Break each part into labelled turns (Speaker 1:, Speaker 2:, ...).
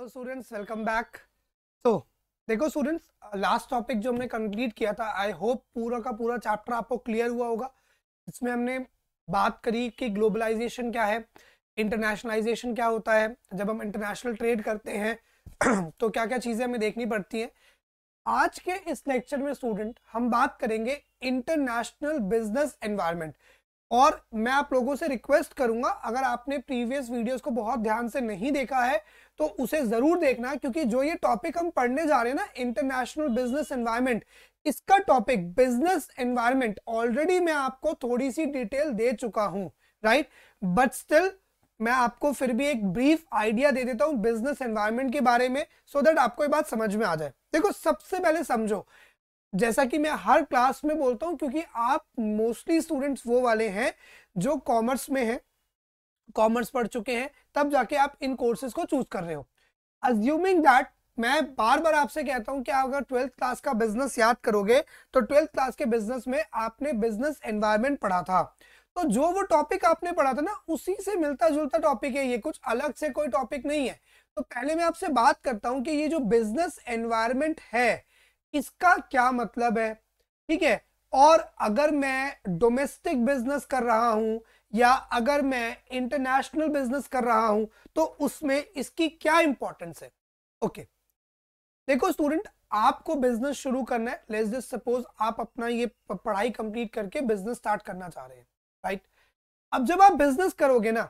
Speaker 1: Hello students welcome back तो देखो students last topic जो हमने कंप्लीट किया था आई होप पूरा का पूरा चैप्टर आपको क्लियर हुआ होगा इसमें हमने बात करी कि ग्लोबलाइजेशन क्या है इंटरनेशनलाइजेशन क्या होता है जब हम इंटरनेशनल ट्रेड करते हैं तो क्या क्या चीज़ें हमें देखनी पड़ती हैं आज के इस लेक्चर में स्टूडेंट हम बात करेंगे इंटरनेशनल बिजनेस एनवायरमेंट और मैं आप लोगों से रिक्वेस्ट करूंगा अगर आपने प्रीवियस वीडियोस को बहुत ध्यान से नहीं देखा है तो उसे जरूर देखना क्योंकि जो ये टॉपिक हम पढ़ने जा रहे हैं ना इंटरनेशनल बिजनेस एनवायरमेंट इसका टॉपिक बिजनेस एनवायरमेंट ऑलरेडी मैं आपको थोड़ी सी डिटेल दे चुका हूं राइट बट स्टिल मैं आपको फिर भी एक ब्रीफ आइडिया दे देता हूं बिजनेस एनवायरमेंट के बारे में सो so दैट आपको ये बात समझ में आ जाए देखो सबसे पहले समझो जैसा कि मैं हर क्लास में बोलता हूँ क्योंकि आप मोस्टली स्टूडेंट्स वो वाले हैं जो कॉमर्स में हैं कॉमर्स पढ़ चुके हैं तब जाके आप इन कोर्सेज को चूज कर रहे हो अज्यूमिंग दैट मैं बार बार आपसे कहता हूं कि आप अगर ट्वेल्थ क्लास का बिजनेस याद करोगे तो ट्वेल्थ क्लास के बिजनेस में आपने बिजनेस एनवायरमेंट पढ़ा था तो जो वो टॉपिक आपने पढ़ा था ना उसी से मिलता जुलता टॉपिक है ये कुछ अलग से कोई टॉपिक नहीं है तो पहले मैं आपसे बात करता हूं कि ये जो बिजनेस एनवायरमेंट है इसका क्या मतलब है ठीक है और अगर मैं डोमेस्टिक बिजनेस कर रहा हूं या अगर मैं इंटरनेशनल बिजनेस कर रहा हूं तो उसमें इसकी क्या इंपॉर्टेंस है ओके देखो स्टूडेंट आपको बिजनेस शुरू करना है लेट्स जस्ट सपोज आप अपना ये पढ़ाई कंप्लीट करके बिजनेस स्टार्ट करना चाह रहे हैं राइट अब जब आप बिजनेस करोगे ना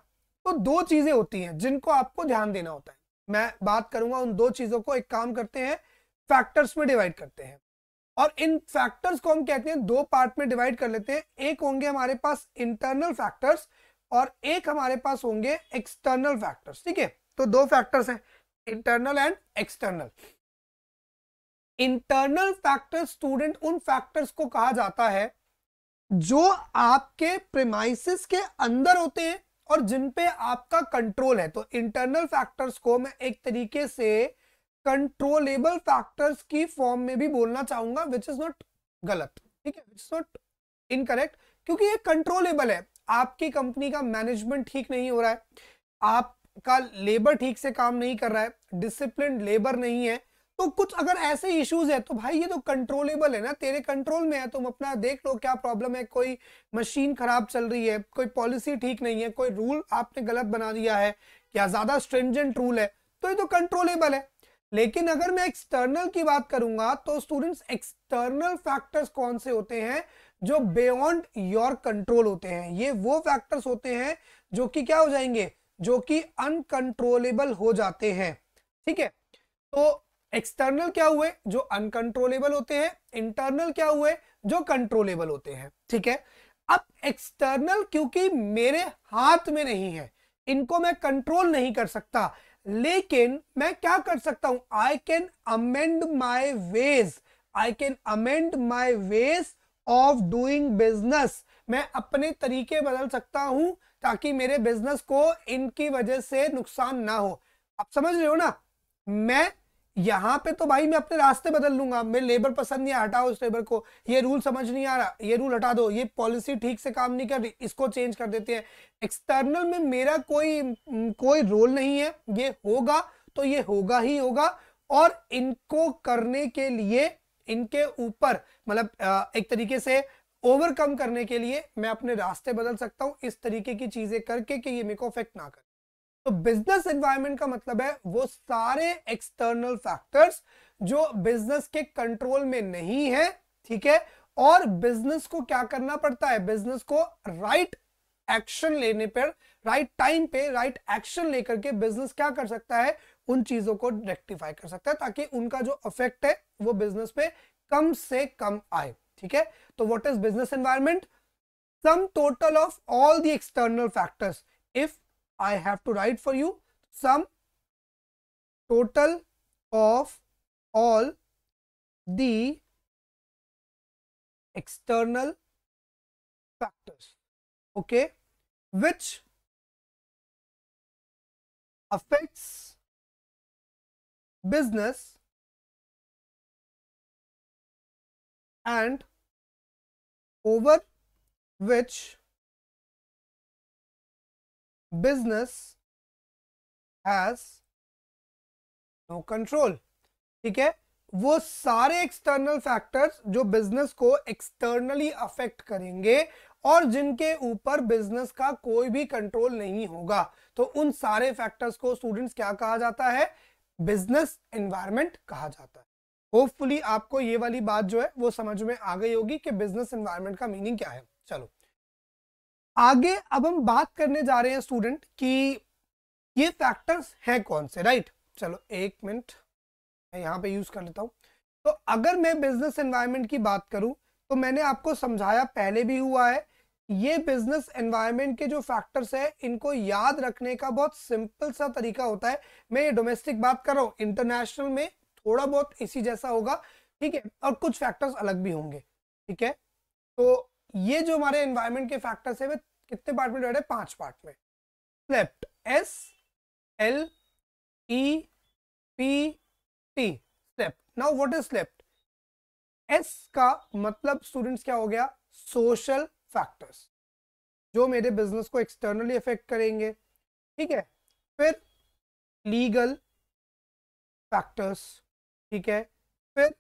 Speaker 1: तो दो चीजें होती हैं जिनको आपको ध्यान देना होता है मैं बात करूंगा उन दो चीजों को एक काम करते हैं फैक्टर्स में डिवाइड करते हैं और इन फैक्टर्स को हम कहते हैं दो पार्ट में डिवाइड कर लेते हैं एक होंगे हमारे पास इंटरनल फैक्टर्स और एक हमारे पास होंगे एक्सटर्नल फैक्टर्स ठीक है तो दो फैक्टर्स हैं internal and external internal factor student उन फैक्टर्स को कहा जाता है जो आपके प्रेमाइसिस के अंदर होते हैं और जिन पे आपका कंट्रोल है तो इंटरनल फैक्टर्स को मैं एक तरीके से कंट्रोलेबल फैक्टर्स की फॉर्म में भी बोलना चाहूंगा विच इज नॉट गलत ठीक है विच इज नॉट इनकरेक्ट क्योंकि ये कंट्रोलेबल है आपकी कंपनी का मैनेजमेंट ठीक नहीं हो रहा है आपका लेबर ठीक से काम नहीं कर रहा है डिसिप्लिन लेबर नहीं है तो कुछ अगर ऐसे इश्यूज है तो भाई ये तो कंट्रोलेबल है ना तेरे कंट्रोल में है तुम अपना देख लो क्या प्रॉब्लम है कोई मशीन खराब चल रही है कोई पॉलिसी ठीक नहीं है कोई रूल आपने गलत बना दिया है या ज्यादा स्ट्रेंजेंट रूल है तो ये तो कंट्रोलेबल है लेकिन अगर मैं एक्सटर्नल की बात करूंगा तो स्टूडेंट्स एक्सटर्नल फैक्टर्स कौन से होते हैं जो बियॉन्ड योर कंट्रोल होते हैं ये वो फैक्टर्स होते हैं जो कि क्या हो जाएंगे जो कि अनकंट्रोलेबल हो जाते हैं ठीक है तो एक्सटर्नल क्या हुए जो अनकंट्रोलेबल होते हैं इंटरनल क्या हुए जो कंट्रोलेबल होते हैं ठीक है अब एक्सटर्नल क्योंकि मेरे हाथ में नहीं है इनको मैं कंट्रोल नहीं कर सकता लेकिन मैं क्या कर सकता हूं I can amend my ways I can amend my ways of doing business मैं अपने तरीके बदल सकता हूं ताकि मेरे बिजनेस को इनकी वजह से नुकसान ना हो आप समझ रहे हो ना मैं यहाँ पे तो भाई मैं अपने रास्ते बदल लूंगा मैं लेबर पसंद नहीं हटाओ उस लेबर को ये रूल समझ नहीं आ रहा ये रूल हटा दो ये पॉलिसी ठीक से काम नहीं कर रही इसको चेंज कर देते हैं एक्सटर्नल में मेरा कोई कोई रोल नहीं है ये होगा तो ये होगा ही होगा और इनको करने के लिए इनके ऊपर मतलब एक तरीके से ओवरकम करने के लिए मैं अपने रास्ते बदल सकता हूं इस तरीके की चीजें करके कि ये मेरे को अफेक्ट ना करे तो बिजनेस एनवायरमेंट का मतलब है वो सारे एक्सटर्नल फैक्टर्स जो बिजनेस के कंट्रोल में नहीं है ठीक है और बिजनेस को क्या करना पड़ता है बिजनेस को राइट एक्शन लेने पर राइट टाइम पे राइट एक्शन लेकर के बिजनेस क्या कर सकता है उन चीजों को रेक्टिफाई कर सकता है ताकि उनका जो अफेक्ट है वो बिजनेस पे कम से कम आए ठीक है तो what is business environment sum total of all the external factors if I have to write for you sum total of all the external factors okay which affects business and over which business has no control ठीक है वो सारे external factors जो business को externally affect करेंगे और जिनके ऊपर बिजनेस का कोई भी कंट्रोल नहीं होगा तो उन सारे फैक्टर्स को स्टूडेंट्स क्या कहा जाता है बिजनेस एनवायरमेंट कहा जाता है होपफुली आपको ये वाली बात जो है वो समझ में आ गई होगी कि बिजनेस एनवायरमेंट का मीनिंग क्या है चलो आगे अब हम बात करने जा रहे हैं स्टूडेंट कि ये फैक्टर्स हैं कौन से राइट चलो एक मिनट मैं यहाँ पे यूज कर लेता हूँ तो अगर मैं बिजनेस एनवायरनमेंट की बात करूँ तो मैंने आपको समझाया पहले भी हुआ है ये बिजनेस एनवायरनमेंट के जो फैक्टर्स है इनको याद रखने का बहुत सिंपल सा तरीका होता है मैं ये डोमेस्टिक बात कर रहा हूँ इंटरनेशनल में थोड़ा बहुत इसी जैसा होगा ठीक है और कुछ फैक्टर्स अलग भी होंगे ठीक है तो ये जो हमारे एनवायरनमेंट के फैक्टर्स है वे कितने पार्ट में डिवाइड है पांच पार्ट में SLEPT S L E P T SLEPT now what is SLEPT S का मतलब स्टूडेंट्स क्या हो गया सोशल फैक्टर्स जो मेरे बिजनेस को एक्सटर्नली अफेक्ट करेंगे ठीक है फिर लीगल फैक्टर्स ठीक है फिर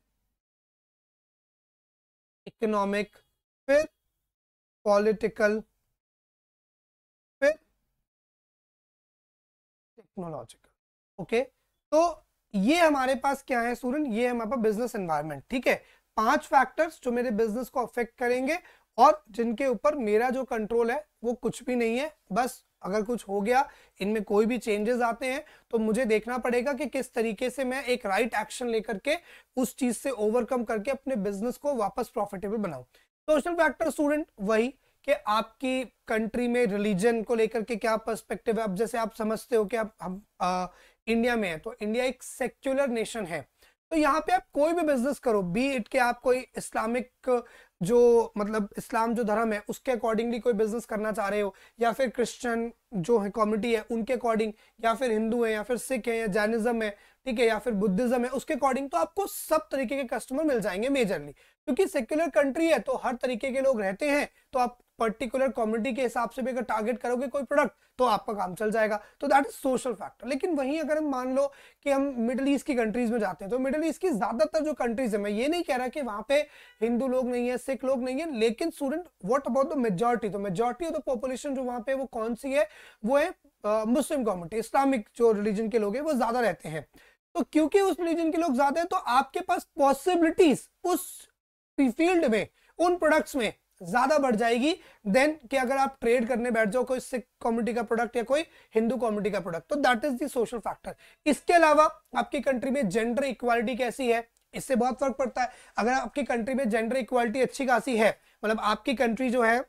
Speaker 1: इकोनॉमिक फिर पॉलिटिकल टेक्नोलॉजिकल ओके तो ये हमारे पास क्या है सूरन ये हमारे पास बिजनेस एनवायरमेंट ठीक है पांच फैक्टर्स जो मेरे बिजनेस को अफेक्ट करेंगे और जिनके ऊपर मेरा जो कंट्रोल है वो कुछ भी नहीं है बस अगर कुछ हो गया इनमें कोई भी चेंजेस आते हैं तो मुझे देखना पड़ेगा कि किस तरीके से मैं एक राइट एक्शन लेकर के उस चीज से ओवरकम करके अपने बिजनेस को वापस प्रॉफिटेबल बनाऊं सोशल फैक्टर स्टूडेंट वही कि आपकी कंट्री में रिलीजन को लेकर के क्या पर्सपेक्टिव है अब जैसे आप समझते हो कि आप हम आ, इंडिया में है तो इंडिया एक सेक्युलर नेशन है तो यहाँ पे आप कोई भी बिजनेस करो बी इट के आप कोई इस्लामिक जो मतलब इस्लाम जो धर्म है उसके अकॉर्डिंगली कोई बिजनेस करना चाह रहे हो या फिर क्रिश्चियन जो है कम्युनिटी है उनके अकॉर्डिंग या फिर हिंदू है या फिर सिख है या जैनिज्म है ठीक है या फिर बुद्धिज्म है उसके अकॉर्डिंग तो आपको सब तरीके के कस्टमर मिल जाएंगे मेजरली क्योंकि सेक्युलर कंट्री है तो हर तरीके के लोग रहते हैं तो आप पर्टिकुलर कम्युनिटी के हिसाब से भी अगर टारगेट करोगे कोई प्रोडक्ट तो आपका काम चल जाएगा तो दैट इज सोशल फैक्टर लेकिन वहीं अगर हम मान लो कि हम मिडिल ईस्ट की कंट्रीज में जाते हैं तो मिडिल ईस्ट की ज्यादातर जो कंट्रीज है मैं ये नहीं कह रहा कि वहां पे हिंदू लोग नहीं है सिख लोग नहीं है लेकिन student what about the majority तो मेजोरिटी ऑफ द पॉपुलेशन जो वहां पे वो कौन सी है वो है मुस्लिम कम्युनिटी इस्लामिक जो रिलीजन के लोग हैं वो ज्यादा रहते हैं तो क्योंकि उस रिलीजन के लोग ज्यादा है तो आपके पास पॉसिबिलिटीज उस फील्ड में उन प्रोडक्ट्स में ज़्यादा बढ़ जाएगी देन कि अगर आप ट्रेड करने बैठ जाओ कोई सिख कॉम्युनिटी का प्रोडक्ट या कोई हिंदू कॉम्युनिटी का प्रोडक्ट तो that is the social factor इसके अलावा आपकी कंट्री में जेंडर इक्वालिटी कैसी है इससे बहुत फर्क पड़ता है अगर आपकी कंट्री में जेंडर इक्वालिटी अच्छी खासी है मतलब आपकी कंट्री जो है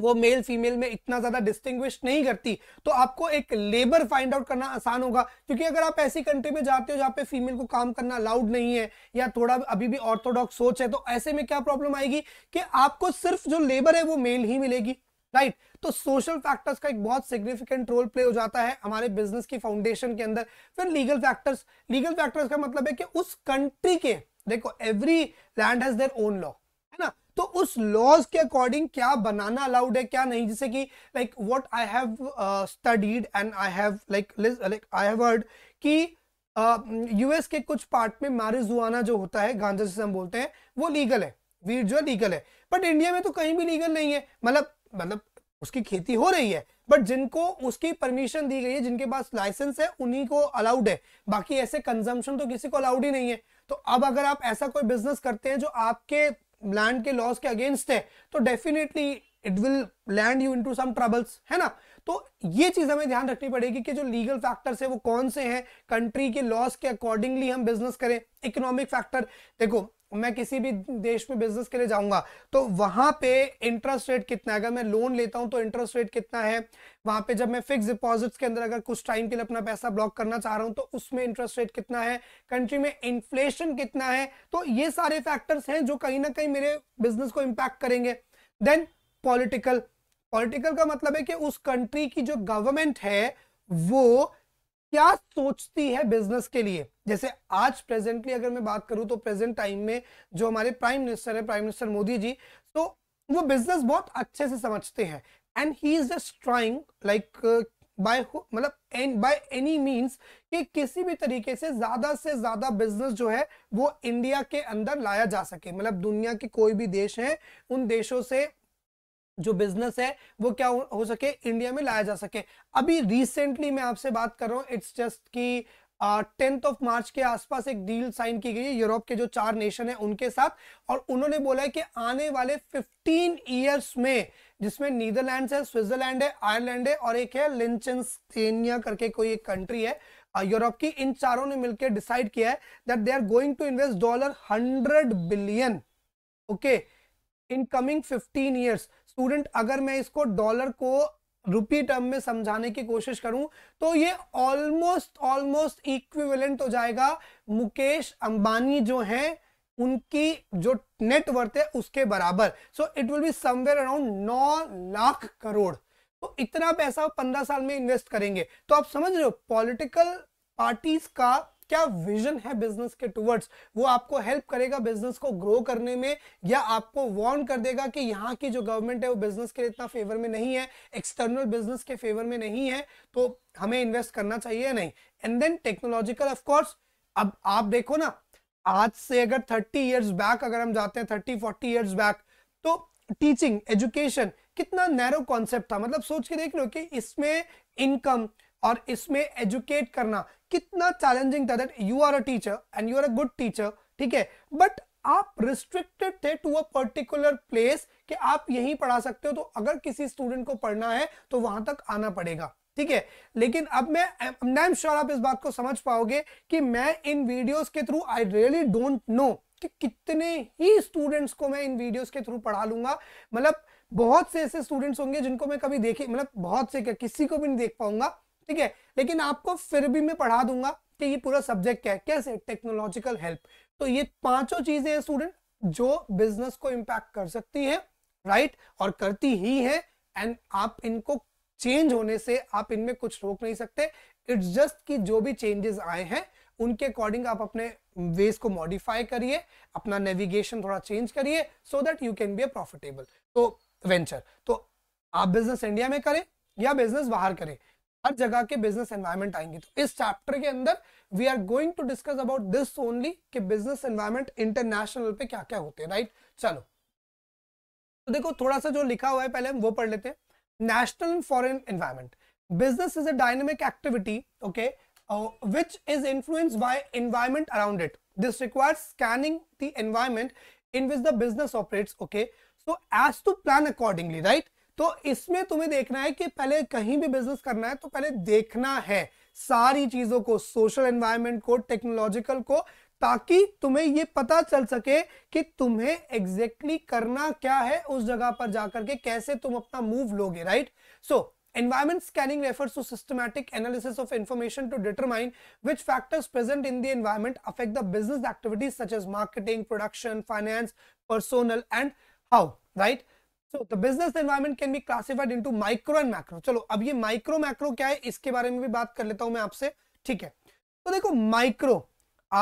Speaker 1: वो मेल फीमेल में इतना ज्यादा डिस्टिंग्विश नहीं करती तो आपको एक लेबर फाइंड आउट करना आसान होगा क्योंकि अगर आप ऐसी कंट्री में जाते हो जहाँ पे फीमेल को काम करना अलाउड नहीं है या थोड़ा अभी भी ऑर्थोडॉक्स सोच है तो ऐसे में क्या प्रॉब्लम आएगी कि आपको सिर्फ जो लेबर है वो मेल ही मिलेगी राइट right. तो सोशल फैक्टर्स का एक बहुत सिग्निफिकेंट रोल प्ले हो जाता है हमारे बिजनेस की फाउंडेशन के अंदर फिर लीगल फैक्टर्स लीगल फैक्टर्स का मतलब है कि उस कंट्री के देखो every land has their own law है ना तो उस लॉज के अकॉर्डिंग क्या बनाना अलाउड है क्या नहीं जैसे कि like what I have studied and I have like like I have heard कि यूएस uh, के कुछ पार्ट में मारिजुआना जो होता है गांजा जिसे हम बोलते हैं वो लीगल है वीर जो लीगल है बट इंडिया में तो कहीं भी लीगल नहीं है मतलब मतलब उसकी खेती हो रही है बट जिनको उसकी परमिशन दी गई है जिनके पास लाइसेंस है उन्हीं को अलाउड है बाकी ऐसे कंजम्पशन तो किसी को अलाउड ही नहीं है तो अब अगर आप ऐसा कोई बिजनेस करते हैं जो आपके लैंड के लॉस के अगेंस्ट है तो definitely it will land you into some troubles है ना तो ये चीज हमें ध्यान रखनी पड़ेगी कि जो लीगल फैक्टर्स है वो कौन से हैं कंट्री के लॉस के अकॉर्डिंगली हम बिजनेस करें इकोनॉमिक फैक्टर देखो मैं किसी भी देश में बिजनेस के लिए जाऊंगा तो वहां पे इंटरेस्ट रेट कितना है अगर मैं लोन लेता हूं तो इंटरेस्ट रेट कितना है वहां पे जब मैं फिक्स डिपॉजिट्स के अंदर अगर कुछ टाइम के लिए अपना पैसा ब्लॉक करना चाह रहा हूं तो उसमें इंटरेस्ट रेट कितना है कंट्री में इन्फ्लेशन कितना है तो ये सारे फैक्टर्स हैं जो कहीं ना कहीं मेरे बिजनेस को इम्पैक्ट करेंगे देन पॉलिटिकल पॉलिटिकल का मतलब है कि उस कंट्री की जो गवर्नमेंट है वो क्या सोचती है बिजनेस के लिए जैसे आज प्रेजेंटली अगर मैं बात करूं तो प्रेजेंट टाइम में जो हमारे प्राइम मिनिस्टर है प्राइम मिनिस्टर मोदी जी तो वो बिजनेस बहुत अच्छे से समझते हैं and he is just trying like by मतलब बाय एनी मींस कि किसी भी तरीके से ज्यादा से ज्यादा बिजनेस जो है वो इंडिया के अंदर लाया जा सके मतलब दुनिया के कोई भी देश है उन देशों से जो बिजनेस है वो क्या हो, हो सके इंडिया में लाया जा सके अभी रिसेंटली मैं आपसे बात कर रहा हूँ इट्स जस्ट कि टेंथ ऑफ मार्च के आसपास एक डील साइन की गई है यूरोप के जो चार नेशन है उनके साथ और उन्होंने बोला है कि आने वाले 15 ईयर्स में जिसमें नीदरलैंड है स्विट्जरलैंड है आयरलैंड है और एक है लिंचनस्टेनिया करके कोई एक कंट्री है यूरोप की इन चारों ने मिलकर डिसाइड किया है that they are going to invest dollar hundred billion okay in coming fifteen years student अगर मैं इसको डॉलर को रुपी टर्म में समझाने की कोशिश करूं तो ये ऑलमोस्ट ऑलमोस्ट इक्विवेलेंट हो जाएगा मुकेश अंबानी जो हैं उनकी जो नेटवर्थ है उसके बराबर so it will be somewhere around नौ लाख करोड़ तो इतना पैसा पंद्रह साल में इन्वेस्ट करेंगे तो आप समझ रहे हो पॉलिटिकल पार्टीज का क्या विजन है बिजनेस के टूवर्ड्स वो आपको हेल्प करेगा बिजनेस को ग्रो करने में या आपको वॉर्न कर देगा कि यहाँ की जो गवर्नमेंट है वो बिजनेस के इतना फेवर में नहीं है एक्सटर्नल बिजनेस के फेवर में नहीं है तो हमें इन्वेस्ट करना चाहिए या नहीं एंड देन टेक्नोलॉजिकल ऑफकोर्स अब आप देखो ना आज से अगर थर्टी ईयर्स बैक अगर हम जाते हैं थर्टी फोर्टी ईयर्स बैक तो टीचिंग एजुकेशन कितना नैरो कॉन्सेप्ट था मतलब सोच के देख लो कि इसमें इनकम और इसमें एजुकेट करना कितना चैलेंजिंग था that you are a teacher and you are a good teacher ठीक है बट आप रिस्ट्रिक्टेड थे टू अ पर्टिकुलर प्लेस कि आप यहीं पढ़ा सकते हो तो अगर किसी स्टूडेंट को पढ़ना है तो वहां तक आना पड़ेगा ठीक है लेकिन अब मैं आई एम श्योर आप इस बात को समझ पाओगे कि मैं इन वीडियोस के through I really don't know कि कितने ही स्टूडेंट्स को मैं इन वीडियोस के थ्रू पढ़ा लूंगा मतलब बहुत से ऐसे स्टूडेंट्स होंगे जिनको मैं कभी देखे मतलब बहुत से क्या किसी को भी नहीं देख पाऊंगा ठीक है लेकिन आपको फिर भी मैं पढ़ा दूंगा कि ये पूरा सब्जेक्ट क्या है कैसे टेक्नोलॉजिकल हेल्प तो ये पांचों चीजें हैं स्टूडेंट जो बिजनेस को इम्पैक्ट कर सकती है राइट और करती ही है एंड आप इनको चेंज होने से आप इनमें कुछ रोक नहीं सकते इट्स जस्ट कि जो भी चेंजेस आए हैं उनके अकॉर्डिंग आप अपने वेज को मॉडिफाई करिए अपना नेविगेशन थोड़ा चेंज करिए so that you can be a profitable तो वेंचर तो आप बिजनेस इंडिया में करें या बिजनेस बाहर करें हर जगह के बिजनेस एनवायरमेंट आएंगे तो इस चैप्टर के अंदर we are going to discuss about this only कि बिजनेस एनवायरमेंट इंटरनेशनल पे क्या क्या होते हैं राइट चलो तो देखो थोड़ा सा जो लिखा हुआ है पहले हम वो पढ़ लेते हैं national foreign environment business is a dynamic activity okay which is influence by environment around it this require scanning the environment in which the business operates okay so as to plan accordingly right तो इसमें तुम्हें देखना है कि पहले कहीं भी business करना है तो पहले देखना है सारी चीजों को सोशल एनवायरमेंट को टेक्नोलॉजिकल को ताकि तुम्हें ये पता चल सके कि तुम्हें एग्जैक्टली exactly करना क्या है उस जगह पर जाकर के कैसे तुम अपना मूव लोगे right so environment scanning refers to systematic analysis of information to determine which factors present in the environment affect the business activities such as marketing production finance personnel and how right so the business environment can be classified into micro and macro चलो अब ये micro macro क्या है इसके बारे में भी बात कर लेता हूं मैं आपसे ठीक है तो देखो माइक्रो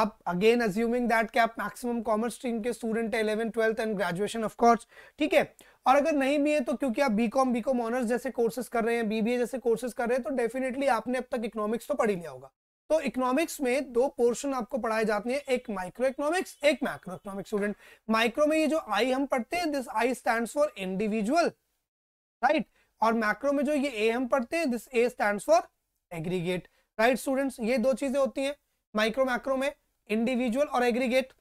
Speaker 1: आप अगेन अज्यूमिंग दैट कि आप मैक्सिमम कॉमर्स स्ट्रीम के स्टूडेंट है eleven twelfth and graduation of course ठीक है और अगर नहीं भी है तो क्योंकि आप बीकॉम बीकॉम ऑनर्स जैसे कोर्सेज कर रहे हैं बीबीए जैसे कोर्सेज कर रहे हैं तो डेफिनेटली आपने अब तक इकोनॉमिक्स तो पढ़ ही लिया होगा तो इकोनॉमिक्स में दो पोर्शन आपको पढ़ाए जाते हैं एक माइक्रो इकोनॉमिक्स एक मैक्रो इकोनॉमिक्स स्टूडेंट माइक्रो में ये जो आई हम पढ़ते हैं this I stand for individual right और मैक्रो में जो ये ए हम पढ़ते हैं this A stand for aggregate right students ये दो चीजें होती हैं माइक्रो मैक्रो में इंडिविजुअल और एग्रीगेट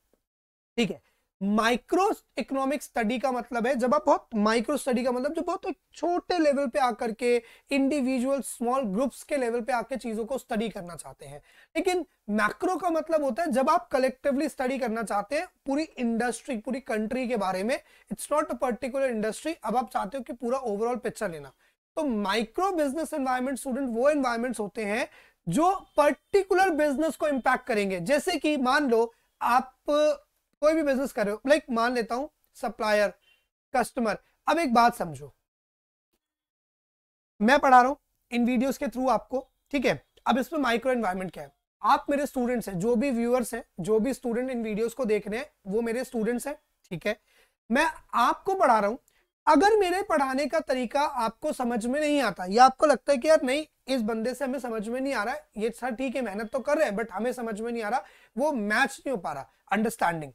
Speaker 1: ठीक है माइक्रो इकोनॉमिक स्टडी का मतलब है जब आप बहुत माइक्रो स्टडी का मतलब जो बहुत छोटे लेवल पे आकर के इंडिविजुअल स्मॉल ग्रुप्स के लेवल पे आके चीजों को स्टडी करना चाहते हैं लेकिन मैक्रो का मतलब होता है जब आप कलेक्टिवली स्टडी करना चाहते हैं पूरी इंडस्ट्री पूरी कंट्री के बारे में it's not a particular industry अब आप चाहते हो कि पूरा ओवरऑल पिक्चर लेना तो माइक्रो बिजनेस एनवायरमेंट स्टूडेंट वो एनवायरमेंट होते हैं जो पर्टिकुलर बिजनेस को इम्पैक्ट करेंगे जैसे कि मान लो आप कोई भी बिजनेस कर रहे हो लाइक मान लेता हूं सप्लायर कस्टमर अब एक बात समझो मैं पढ़ा रहा हूँ इन वीडियोस के थ्रू आपको ठीक है अब इसमें माइक्रो एनवायरमेंट क्या है आप मेरे स्टूडेंट्स हैं जो भी व्यूअर्स हैं जो भी स्टूडेंट इन वीडियोस को देख रहे हैं वो मेरे स्टूडेंट्स हैं ठीक है मैं आपको पढ़ा रहा हूँ अगर मेरे पढ़ाने का तरीका आपको समझ में नहीं आता या आपको लगता है कि यार नहीं इस बंदे से हमें समझ में नहीं आ रहा है ये सर ठीक है मेहनत तो कर रहे हैं बट हमें समझ में नहीं आ रहा वो मैच नहीं हो पा रहा अंडरस्टैंडिंग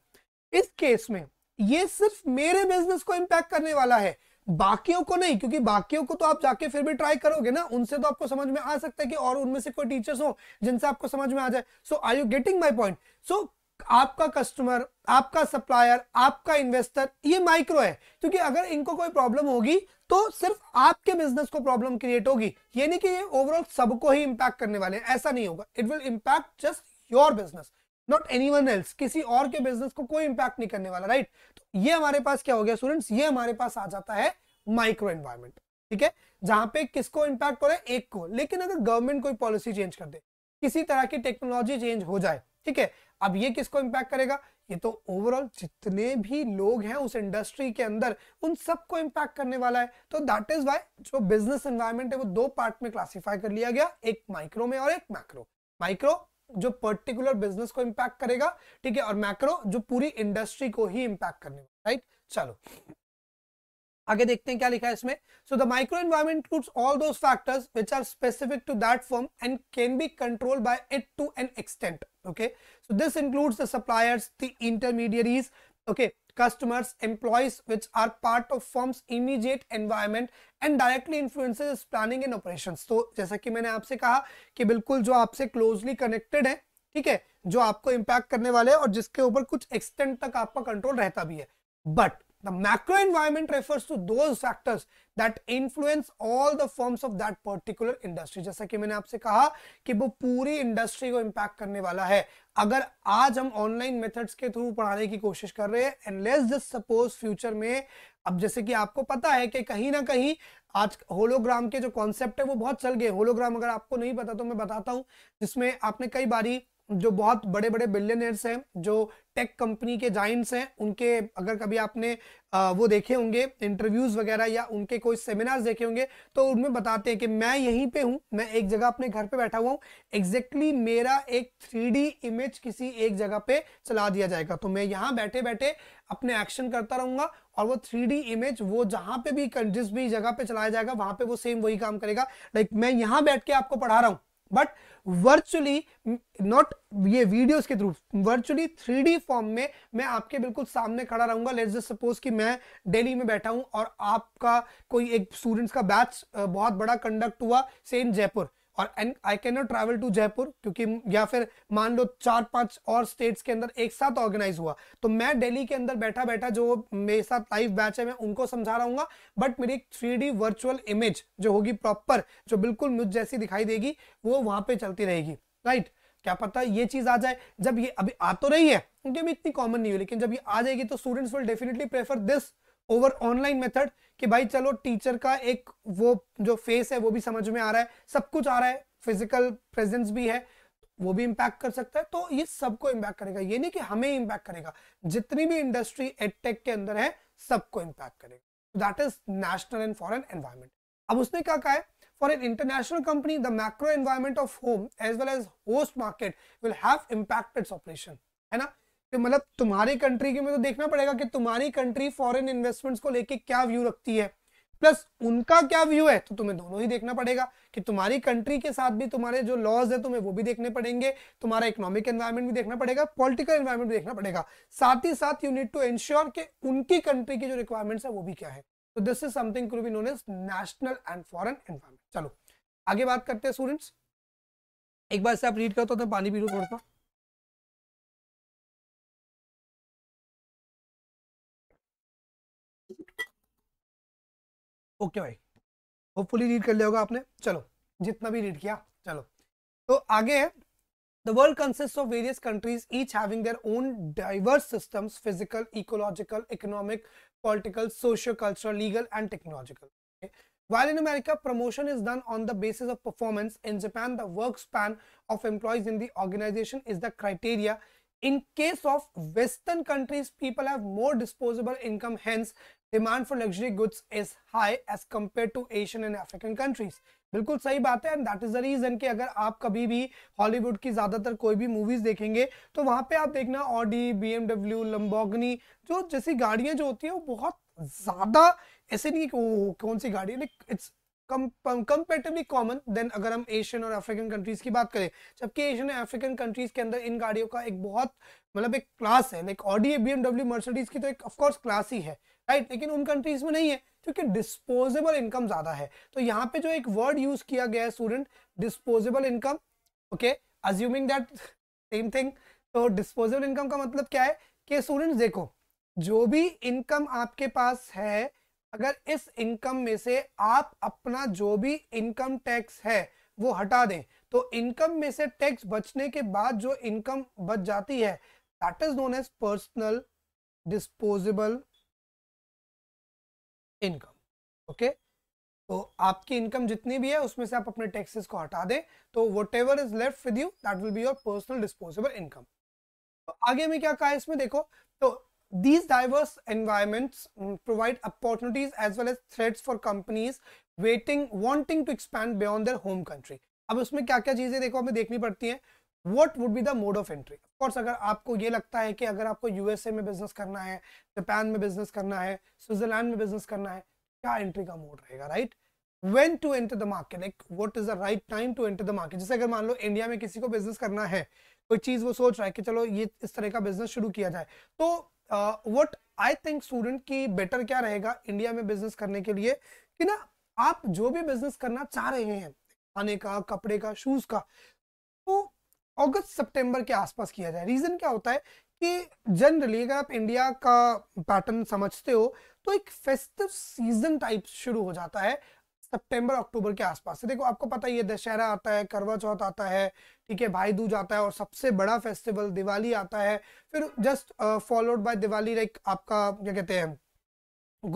Speaker 1: इस केस में ये सिर्फ मेरे बिजनेस को इम्पैक्ट करने वाला है बाकियों को नहीं क्योंकि बाकियों को तो आप जाके फिर भी ट्राई करोगे ना उनसे तो आपको समझ में आ सकता है कि और उनमें से कोई टीचर्स हो जिनसे आपको समझ में आ जाए so are you getting my point so आपका कस्टमर आपका सप्लायर आपका इन्वेस्टर ये माइक्रो है क्योंकि अगर इनको कोई प्रॉब्लम होगी तो सिर्फ आपके बिजनेस को प्रॉब्लम क्रिएट होगी ये नहीं कि ये ओवरऑल सबको ही इंपैक्ट करने वाले हैं ऐसा नहीं होगा it will impact just your business not anyone else किसी और के बिजनेस को कोई इंपैक्ट नहीं करने वाला राइट right? तो ये हमारे पास क्या हो गया स्टूडेंट्स ये हमारे पास आ जाता है माइक्रो एनवायरमेंट ठीक है जहां पे किसको इंपैक्ट हो रहा है एक को लेकिन अगर गवर्नमेंट कोई पॉलिसी चेंज कर दे किसी तरह की टेक्नोलॉजी चेंज हो जाए ठीक है अब ये किसको इंपैक्ट करेगा ये तो ओवरऑल जितने भी लोग हैं उस इंडस्ट्री के अंदर उन सबको इंपैक्ट करने वाला है तो दैट इज वाई जो बिजनेस एनवायरमेंट है वो दो पार्ट में क्लासीफाई कर लिया गया एक माइक्रो में और एक मैक्रो माइक्रो जो पर्टिकुलर बिजनेस को इम्पैक्ट करेगा ठीक है और मैक्रो जो पूरी इंडस्ट्री को ही इम्पैक्ट करने राइट चलो आगे देखते हैं क्या लिखा है इसमें so the micro environment includes all those factors which are specific to that firm and can be control by it to an extent okay so this includes the suppliers the intermediaries okay customers, employees, which are part of firm's immediate environment and directly influences planning and operations तो जैसा कि मैंने आपसे कहा कि बिल्कुल जो आपसे क्लोजली कनेक्टेड है ठीक है जो आपको इम्पैक्ट करने वाले हैं और जिसके ऊपर कुछ एक्सटेंट तक आपका कंट्रोल रहता भी है but The macro environment refers to those factors that influence all the firms of that particular industry. जैसा कि मैंने आपसे कहा कि वो पूरी इंडस्ट्री को इम्पैक्ट करने वाला है अगर आज हम ऑनलाइन मेथड्स के थ्रू पढ़ाने की कोशिश कर रहे हैं and let's just suppose future में अब जैसे कि आपको पता है कि कहीं ना कहीं आज होलोग्राम के जो कॉन्सेप्ट है वो बहुत चल गए होलोग्राम अगर आपको नहीं पता तो मैं बताता हूँ जिसमें आपने कई बारी जो बहुत बड़े बड़े बिलियनर्स हैं जो टेक कंपनी के जाइंट्स हैं उनके अगर कभी आपने वो देखे होंगे इंटरव्यूज़ वगैरह या उनके कोई सेमिनार्स देखे होंगे तो उनमें बताते हैं कि मैं यहीं पे हूँ मैं एक जगह अपने घर पे बैठा हुआ हूँ एग्जैक्टली मेरा एक थ्री इमेज किसी एक जगह पे चला दिया जाएगा तो मैं यहाँ बैठे बैठे अपने एक्शन करता रहूंगा और वो थ्री इमेज वो जहाँ पे भी जिस भी जगह पे चलाया जाएगा वहां पर वो सेम वही काम करेगा लाइक मैं यहाँ बैठ के आपको पढ़ा रहा हूँ बट वर्चुअली नॉट ये वीडियोस के थ्रू वर्चुअली थ्री फॉर्म में मैं आपके बिल्कुल सामने खड़ा रहूंगा लेट्स जस्ट सपोज कि मैं दिल्ली में बैठा हूं और आपका कोई एक स्टूडेंट्स का बैच बहुत बड़ा कंडक्ट हुआ से इन जयपुर और and I can not travel to Jaipur क्योंकि या फिर मान लो चार पांच और स्टेट्स के अंदर एक साथ ऑर्गेनाइज हुआ तो मैं दिल्ली के अंदर बैठा बैठा जो मेरे साथ लाइव बैच है मैं उनको समझा रहा हूँ बट मेरी एक थ्री वर्चुअल इमेज जो होगी प्रॉपर जो बिल्कुल मुझ जैसी दिखाई देगी वो वहां पर चलती रहेगी राइट क्या पता ये चीज आ जाए जब ये अभी आ तो रही है क्योंकि अभी इतनी कॉमन नहीं हुई लेकिन जब ये आ जाएगी तो students will definitely prefer this over online method कि भाई चलो टीचर का एक वो जो फेस है वो भी समझ में आ रहा है सब कुछ आ रहा है फिजिकल प्रेजेंस भी है वो भी इम्पैक्ट कर सकता है तो ये सबको इम्पैक्ट करेगा ये नहीं कि हमें इम्पैक्ट करेगा जितनी भी इंडस्ट्री एडटेक के अंदर है सबको इम्पैक्ट करेगा that is national and foreign environment अब उसने क्या कहा है for an international company the macro environment of home as well as host market will have impact its operation है ना तो मतलब तुम्हारी कंट्री के में तो देखना पड़ेगा कि तुम्हारी कंट्री फॉरेन इन्वेस्टमेंट्स को लेके क्या व्यू रखती है प्लस उनका क्या व्यू है तो तुम्हें दोनों ही देखना पड़ेगा कि तुम्हारी कंट्री के साथ भी तुम्हारे जो लॉज है तुम्हें वो भी देखने पड़ेंगे तुम्हारा इकोनॉमिक एनवायरमेंट भी देखना पड़ेगा पॉलिटिकल एनवायरमेंट भी देखना पड़ेगा साथ ही साथ यू नीड टू इंश्योर कि उनकी कंट्री की जो रिक्वायरमेंट्स है वो भी क्या है तो this is something could be known as national and foreign environment चलो आगे बात करते हैं स्टूडेंट्स एक बार से आप रीड करो तो पानी पी लो थोड़ा सा ओके भाई होपफुली रीड कर लिया होगा आपने चलो जितना भी रीड किया चलो तो आगे the world consist of various countries each having their own diverse systems physical ecological economic political socio cultural legal and technological While in America, promotion is done on the basis of performance, in Japan, the work span of employees in the organization is the criteria. In case of Western countries, people have more disposable income, hence, demand for luxury goods is high as compare to Asian and African countries बिल्कुल सही बात है and that is the reason कि अगर आप कभी भी Hollywood की ज्यादातर कोई भी मूवीज देखेंगे तो वहां पे आप देखना ऑडी बीएमडब्ल्यू लम्बोगनी जो जैसी गाड़ियां जो होती है वो बहुत ज्यादा ऐसे नहीं कि कौन सी गाड़ी इट्स कंपेरेटिवली कॉमन देन अगर हम एशियन और अफ्रीकन कंट्रीज की बात करें जबकि एशियन और अफ्रीकन कंट्रीज के अंदर इन गाड़ियों का एक बहुत मतलब एक क्लास है लाइक ऑडी बीएमडब्ल्यू मर्सिडीज की तो एक ऑफकोर्स क्लास ही है राइट लेकिन उन कंट्रीज में नहीं है क्योंकि डिस्पोजेबल इनकम ज्यादा है तो यहाँ पे जो एक वर्ड यूज किया गया है student disposable income okay assuming that same thing तो डिस्पोजेबल इनकम का मतलब क्या है कि स्टूडेंट देखो जो भी इनकम आपके पास है अगर इस इनकम में से आप अपना जो भी इनकम टैक्स है वो हटा दें तो इनकम में से टैक्स बचने के बाद जो इनकम बच जाती है that is known as personal disposable income okay तो आपकी इनकम जितनी भी है उसमें से आप अपने टैक्सेस को हटा दें तो whatever is left with you that will be your personal disposable income आगे में क्या कहा इसमें देखो तो these diverse environments provide opportunities as well as threats for companies waiting wanting to expand beyond their home country अब उसमें क्या क्या चीजें देखो हमें देखनी पड़ती हैं what would be the mode of entry of course अगर आपको ये लगता है कि अगर आपको यूएसए में बिजनेस करना है जापान में बिजनेस करना है स्विट्जरलैंड में बिजनेस करना है क्या एंट्री का मोड रहेगा right when to enter the market like what is the right time to enter the market जैसे अगर मान लो इंडिया में किसी को बिजनेस करना है कोई चीज़ वो सोच रहा है कि चलो ये इस तरह का बिजनेस शुरू किया जाए तो वट आई थिंक स्टूडेंट की बेटर क्या रहेगा इंडिया में बिजनेस करने के लिए कि ना आप जो भी बिजनेस करना चाह रहे हैं खाने का कपड़े का शूज का तो अगस्त सितंबर के आसपास किया जाए रीजन क्या होता है कि जनरली अगर आप इंडिया का पैटर्न समझते हो तो एक फेस्टिव सीजन टाइप शुरू हो जाता है सितंबर अक्टूबर के आसपास से देखो आपको पता ही है दशहरा आता है करवा चौथ आता है ठीक है भाई दूज आता है और सबसे बड़ा फेस्टिवल दिवाली आता है फिर just followed by Diwali like आपका क्या कहते हैं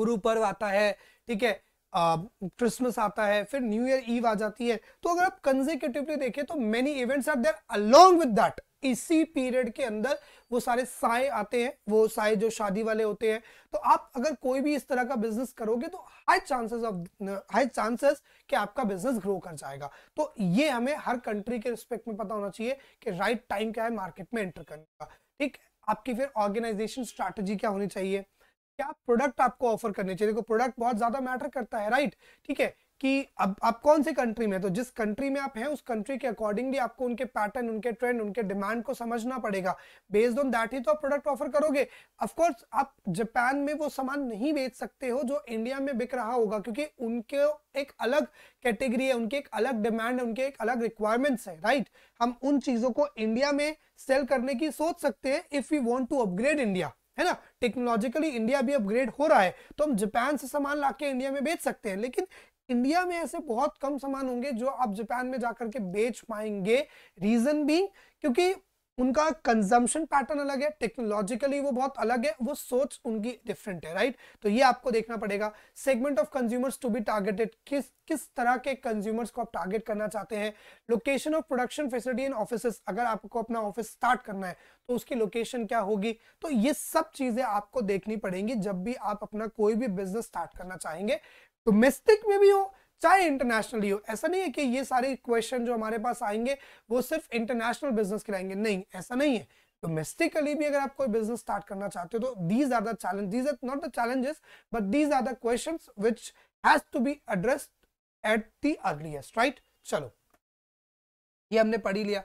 Speaker 1: गुरु पर्व आता है ठीक है क्रिसमस आता है फिर न्यू ईयर ईव आ जाती है तो अगर आप कंजेक्यूटिवली देखें तो many events are there along with that इसी पीरियड के अंदर वो सारे साए आते हैं वो साए जो शादी वाले होते हैं तो आप अगर कोई भी इस तरह का बिजनेस करोगे तो high chances of high chances कि आपका बिजनेस ग्रो कर जाएगा तो ये हमें हर कंट्री के रिस्पेक्ट में पता होना चाहिए कि राइट टाइम क्या है मार्केट में एंटर करने का ठीक आपकी फिर ऑर्गेनाइजेशन स्ट्रैटेजी क्या होनी चाहिए क्या प्रोडक्ट आपको ऑफर करने चाहिए देखो प्रोडक्ट बहुत ज्यादा मैटर करता है राइट ठीक है कि अब आप कौन से कंट्री में तो जिस कंट्री में आप हैं उस कंट्री के अकॉर्डिंगली आपको उनके पैटर्न उनके ट्रेंड उनके डिमांड को समझना पड़ेगा बेस्ड ऑन दैट ही तो आप प्रोडक्ट ऑफर करोगे ऑफ कोर्स आप जापान में वो सामान नहीं बेच सकते हो जो इंडिया में बिक रहा होगा क्योंकि उनके एक अलग कैटेगरी है उनके एक अलग डिमांड है उनके एक अलग रिक्वायरमेंट्स है राइट हम उन चीज़ों को इंडिया में सेल करने की सोच सकते हैं if you want to upgrade India है ना टेक्नोलॉजिकली इंडिया भी अपग्रेड हो रहा है तो हम जापान से सामान ला के इंडिया में बेच सकते हैं लेकिन इंडिया में ऐसे बहुत कम सामान होंगे जो आप जापान में जाकर के बेच पाएंगे रीजन भी क्योंकि उनका कंजम्पशन पैटर्न अलग है टेक्नोलॉजिकली वो बहुत अलग है वो सोच उनकी डिफरेंट है राइट right? तो ये आपको देखना पड़ेगा segment of consumers to be targeted किस किस तरह के कंज्यूमर्स को आप टारगेट करना चाहते हैं location of production facility in office अगर आपको अपना ऑफिस स्टार्ट करना है तो उसकी लोकेशन क्या होगी तो ये सब चीजें आपको देखनी पड़ेंगी जब भी आप अपना कोई भी बिजनेस स्टार्ट करना चाहेंगे डोमेस्टिक में भी हो चाहे इंटरनेशनली हो ऐसा नहीं है कि ये सारे क्वेश्चन जो हमारे पास आएंगे वो सिर्फ इंटरनेशनल बिजनेस के लाएंगे नहीं ऐसा नहीं है डोमेस्टिकली भी अगर आप कोई बिजनेस स्टार्ट करना चाहते हो तो these are challenge these are not the challenges but these are the question which has to be address at the earliest right चलो ये हमने पढ़ी लिया